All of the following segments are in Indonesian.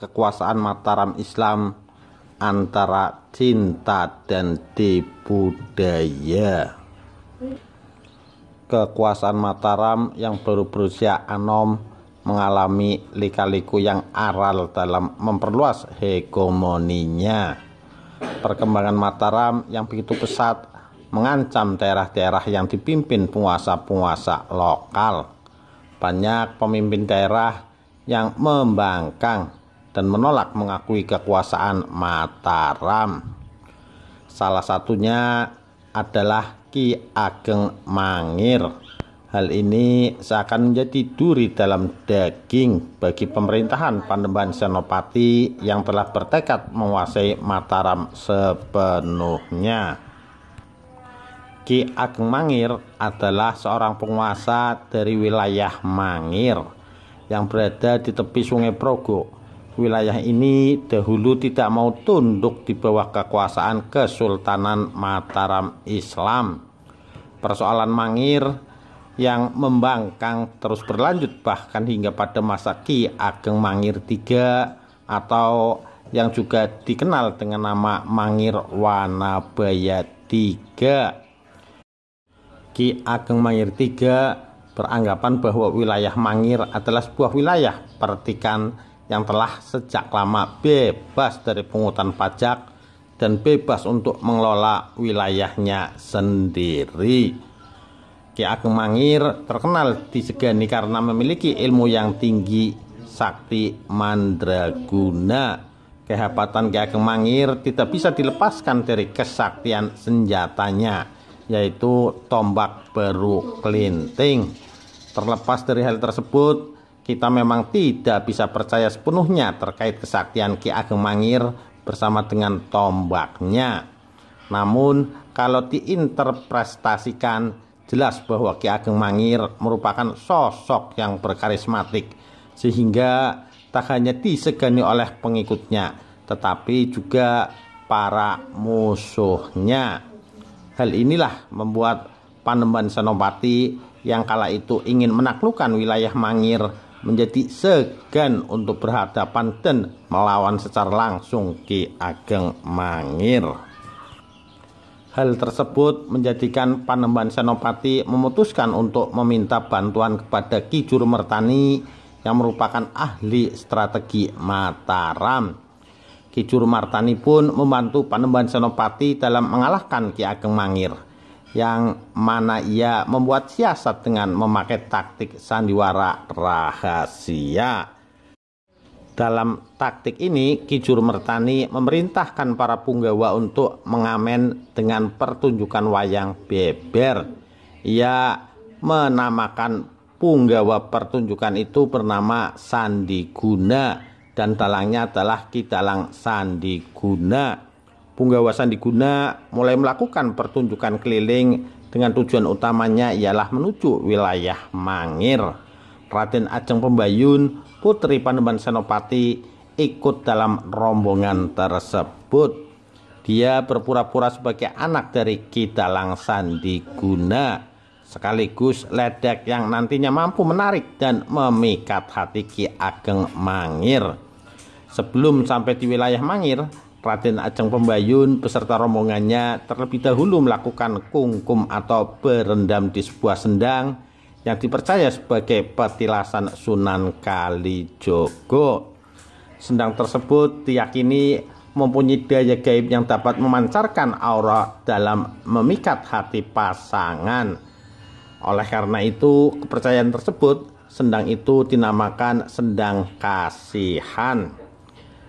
kekuasaan Mataram Islam antara cinta dan dibudaya kekuasaan Mataram yang baru berusia anom mengalami lika-liku yang aral dalam memperluas hegemoninya perkembangan Mataram yang begitu pesat mengancam daerah-daerah yang dipimpin penguasa-penguasa lokal banyak pemimpin daerah yang membangkang dan menolak mengakui kekuasaan Mataram. Salah satunya adalah Ki Ageng Mangir. Hal ini seakan menjadi duri dalam daging bagi pemerintahan Pandemban Senopati yang telah bertekad menguasai Mataram sepenuhnya. Ki Ageng Mangir adalah seorang penguasa dari wilayah Mangir yang berada di tepi Sungai Progo wilayah ini dahulu tidak mau tunduk di bawah kekuasaan Kesultanan Mataram Islam. Persoalan Mangir yang membangkang terus berlanjut bahkan hingga pada masa Ki Ageng Mangir III atau yang juga dikenal dengan nama Mangir Wanabaya III. Ki Ageng Mangir III beranggapan bahwa wilayah Mangir adalah sebuah wilayah pertikan yang telah sejak lama bebas dari pungutan pajak dan bebas untuk mengelola wilayahnya sendiri. Ki Ageng Mangir terkenal di Segani karena memiliki ilmu yang tinggi sakti mandraguna. Kehebatan Ki Ageng Mangir tidak bisa dilepaskan dari kesaktian senjatanya yaitu tombak beruk kelinting. Terlepas dari hal tersebut, kita memang tidak bisa percaya sepenuhnya terkait kesaktian Ki Ageng Mangir bersama dengan tombaknya. Namun, kalau diinterpretasikan, jelas bahwa Ki Ageng Mangir merupakan sosok yang berkarismatik, sehingga tak hanya disegani oleh pengikutnya, tetapi juga para musuhnya. Hal inilah membuat Panembahan Senopati yang kala itu ingin menaklukkan wilayah Mangir menjadi segan untuk berhadapan dan melawan secara langsung Ki Ageng Mangir. Hal tersebut menjadikan Panembahan Senopati memutuskan untuk meminta bantuan kepada Ki Juru Jurumertani yang merupakan ahli strategi Mataram. Ki Juru Mertani pun membantu Panembahan Senopati dalam mengalahkan Ki Ageng Mangir yang mana ia membuat siasat dengan memakai taktik sandiwara rahasia. Dalam taktik ini, Kijur Mertani memerintahkan para punggawa untuk mengamen dengan pertunjukan wayang beber. Ia menamakan punggawa pertunjukan itu bernama Sandi Guna dan dalangnya adalah Kidalang Sandi Guna. Punggawasan Diguna mulai melakukan pertunjukan keliling dengan tujuan utamanya ialah menuju wilayah Mangir. Raden Ajeng Pembayun, Putri Panembahan Senopati ikut dalam rombongan tersebut. Dia berpura-pura sebagai anak dari Ki Sandiguna sekaligus ledek yang nantinya mampu menarik dan memikat hati Ki Ageng Mangir. Sebelum sampai di wilayah Mangir, Raden Ajeng Pembayun beserta rombongannya terlebih dahulu melakukan kungkum atau berendam di sebuah sendang yang dipercaya sebagai petilasan Sunan Kalijogo. Sendang tersebut diyakini mempunyai daya gaib yang dapat memancarkan aura dalam memikat hati pasangan. Oleh karena itu, kepercayaan tersebut, sendang itu dinamakan sendang kasihan.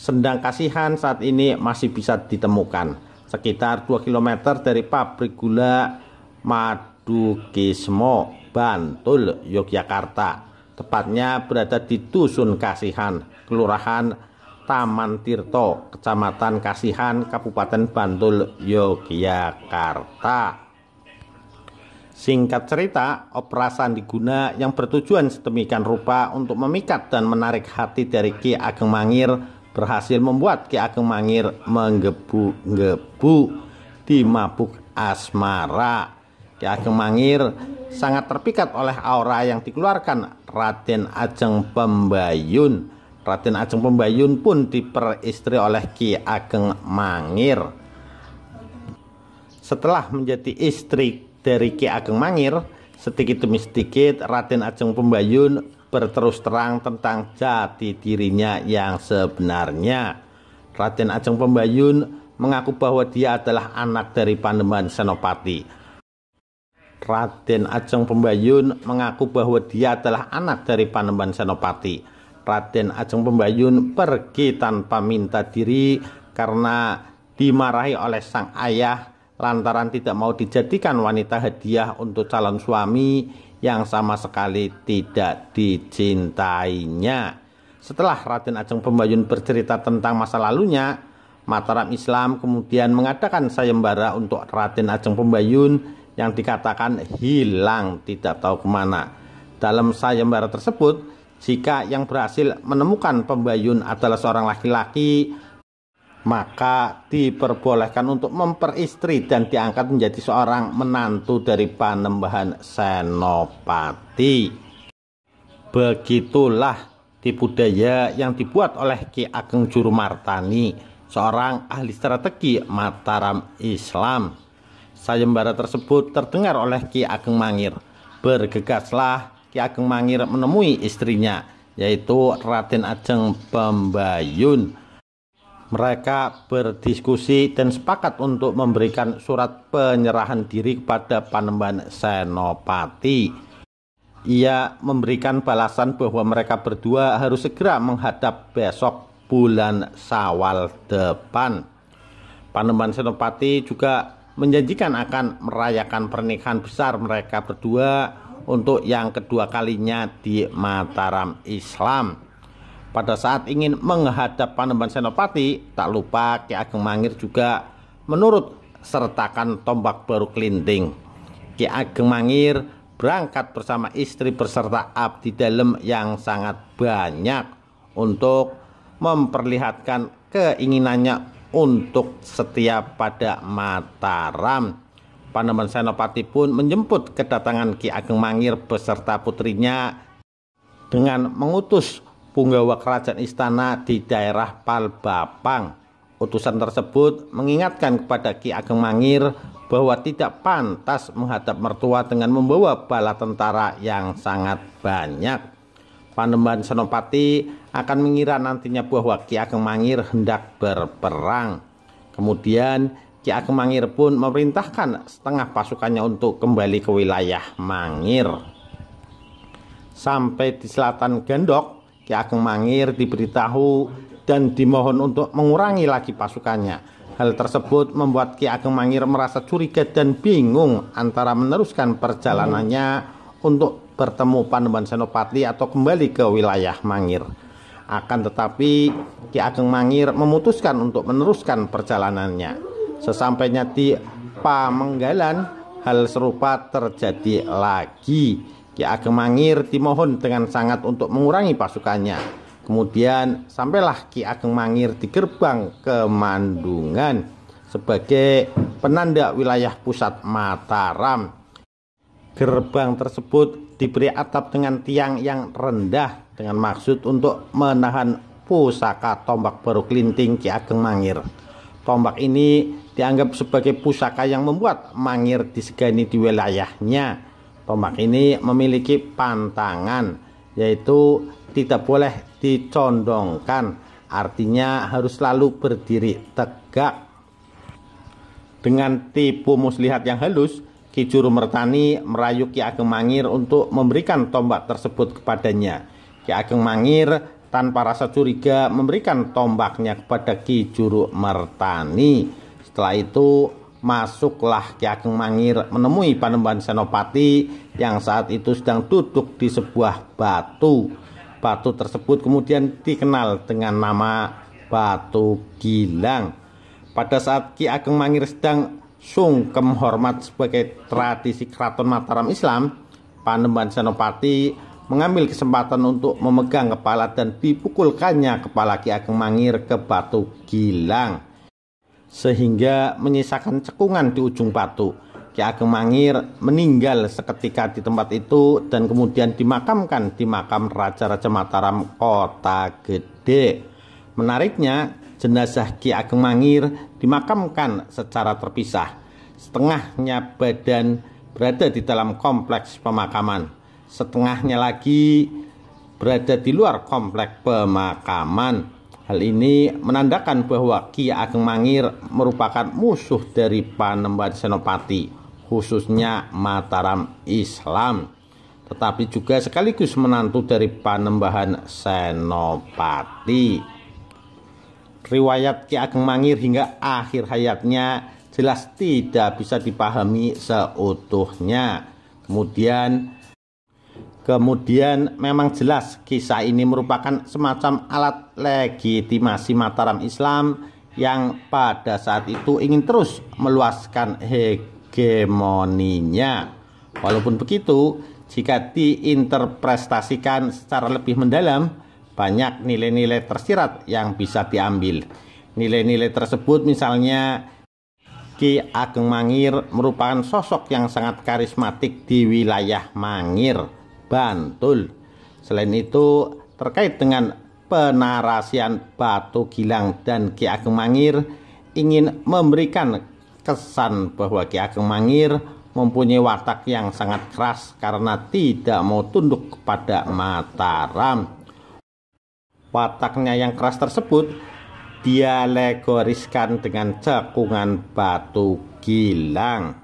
Sendang Kasihan saat ini masih bisa ditemukan sekitar 2 km dari pabrik gula Madu Madukismo, Bantul, Yogyakarta. Tepatnya berada di Dusun Kasihan, Kelurahan Taman Tirto, Kecamatan Kasihan, Kabupaten Bantul, Yogyakarta. Singkat cerita, operasan diguna yang bertujuan sedemikian rupa untuk memikat dan menarik hati dari Ki Ageng Mangir berhasil membuat Ki Ageng Mangir menggebu-gebu di mabuk asmara. Ki Ageng Mangir sangat terpikat oleh aura yang dikeluarkan Raden Ajeng Pembayun. Raden Ajeng Pembayun pun diperistri oleh Ki Ageng Mangir. Setelah menjadi istri dari Ki Ageng Mangir, sedikit demi sedikit Raden Ajeng Pembayun berterus terang tentang jati dirinya yang sebenarnya. Raden Ajeng Pembayun mengaku bahwa dia adalah anak dari Panembahan Senopati. Raden Ajeng Pembayun mengaku bahwa dia adalah anak dari Panembahan Senopati. Raden Ajeng Pembayun pergi tanpa minta diri karena dimarahi oleh sang ayah lantaran tidak mau dijadikan wanita hadiah untuk calon suami yang sama sekali tidak dicintainya. Setelah Raden Ajeng Pembayun bercerita tentang masa lalunya, Mataram Islam kemudian mengadakan sayembara untuk Raden Ajeng Pembayun yang dikatakan hilang tidak tahu kemana. Dalam sayembara tersebut, jika yang berhasil menemukan Pembayun adalah seorang laki-laki, maka diperbolehkan untuk memperistri dan diangkat menjadi seorang menantu dari Panembahan Senopati. Begitulah tipu daya yang dibuat oleh Ki Ageng Jurumartani, seorang ahli strategi Mataram Islam. Sayembara tersebut terdengar oleh Ki Ageng Mangir. Bergegaslah Ki Ageng Mangir menemui istrinya, yaitu Raden Ajeng Pembayun mereka berdiskusi dan sepakat untuk memberikan surat penyerahan diri kepada Panembahan Senopati. Ia memberikan balasan bahwa mereka berdua harus segera menghadap besok bulan Sawal depan. Panembahan Senopati juga menjanjikan akan merayakan pernikahan besar mereka berdua untuk yang kedua kalinya di Mataram Islam. Pada saat ingin menghadap Panembahan Senopati, tak lupa Ki Ageng Mangir juga menurut sertakan tombak baru kelinting. Ki Ageng Mangir berangkat bersama istri berserta abdi dalam yang sangat banyak untuk memperlihatkan keinginannya untuk setia pada Mataram. Panembahan Senopati pun menjemput kedatangan Ki Ageng Mangir beserta putrinya dengan mengutus punggawa kerajaan istana di daerah Palbapang. Utusan tersebut mengingatkan kepada Ki Ageng Mangir bahwa tidak pantas menghadap mertua dengan membawa bala tentara yang sangat banyak. Panembahan Senopati akan mengira nantinya bahwa Ki Ageng Mangir hendak berperang. Kemudian Ki Ageng Mangir pun memerintahkan setengah pasukannya untuk kembali ke wilayah Mangir. Sampai di selatan Gendok, Ki Ageng Mangir diberitahu dan dimohon untuk mengurangi lagi pasukannya. Hal tersebut membuat Ki Ageng Mangir merasa curiga dan bingung antara meneruskan perjalanannya untuk bertemu Panembahan Senopati atau kembali ke wilayah Mangir. Akan tetapi Ki Ageng Mangir memutuskan untuk meneruskan perjalanannya. Sesampainya di Pamenggalan, hal serupa terjadi lagi Ki ya, Ageng Mangir dimohon dengan sangat untuk mengurangi pasukannya. Kemudian sampailah Ki Ageng Mangir di gerbang Kemandungan sebagai penanda wilayah pusat Mataram. Gerbang tersebut diberi atap dengan tiang yang rendah dengan maksud untuk menahan pusaka tombak baru kelinting Ki Ageng Mangir. Tombak ini dianggap sebagai pusaka yang membuat Mangir disegani di wilayahnya tombak ini memiliki pantangan yaitu tidak boleh dicondongkan artinya harus selalu berdiri tegak dengan tipu muslihat yang halus Kijuru Mertani merayu Ki Ageng Mangir untuk memberikan tombak tersebut kepadanya Ki Ageng Mangir tanpa rasa curiga memberikan tombaknya kepada Kijuru Mertani setelah itu masuklah Ki Ageng Mangir menemui Panembahan Senopati yang saat itu sedang duduk di sebuah batu. Batu tersebut kemudian dikenal dengan nama Batu Gilang. Pada saat Ki Ageng Mangir sedang sungkem hormat sebagai tradisi keraton Mataram Islam, Panembahan Senopati mengambil kesempatan untuk memegang kepala dan dipukulkannya kepala Ki Ageng Mangir ke Batu Gilang sehingga menyisakan cekungan di ujung batu. Ki Ageng Mangir meninggal seketika di tempat itu dan kemudian dimakamkan di makam Raja-Raja Mataram Kota Gede. Menariknya, jenazah Ki Ageng Mangir dimakamkan secara terpisah. Setengahnya badan berada di dalam kompleks pemakaman, setengahnya lagi berada di luar kompleks pemakaman. Hal ini menandakan bahwa Ki Ageng Mangir merupakan musuh dari Panembahan Senopati, khususnya Mataram Islam, tetapi juga sekaligus menantu dari Panembahan Senopati. Riwayat Ki Ageng Mangir hingga akhir hayatnya jelas tidak bisa dipahami seutuhnya. Kemudian Kemudian memang jelas kisah ini merupakan semacam alat legitimasi Mataram Islam yang pada saat itu ingin terus meluaskan hegemoninya. Walaupun begitu, jika diinterpretasikan secara lebih mendalam, banyak nilai-nilai tersirat yang bisa diambil. Nilai-nilai tersebut misalnya Ki Ageng Mangir merupakan sosok yang sangat karismatik di wilayah Mangir Bantul. Selain itu, terkait dengan penarasian Batu Gilang dan Ki Ageng Mangir ingin memberikan kesan bahwa Ki Ageng Mangir mempunyai watak yang sangat keras karena tidak mau tunduk kepada Mataram. Wataknya yang keras tersebut dialegoriskan dengan cekungan batu gilang.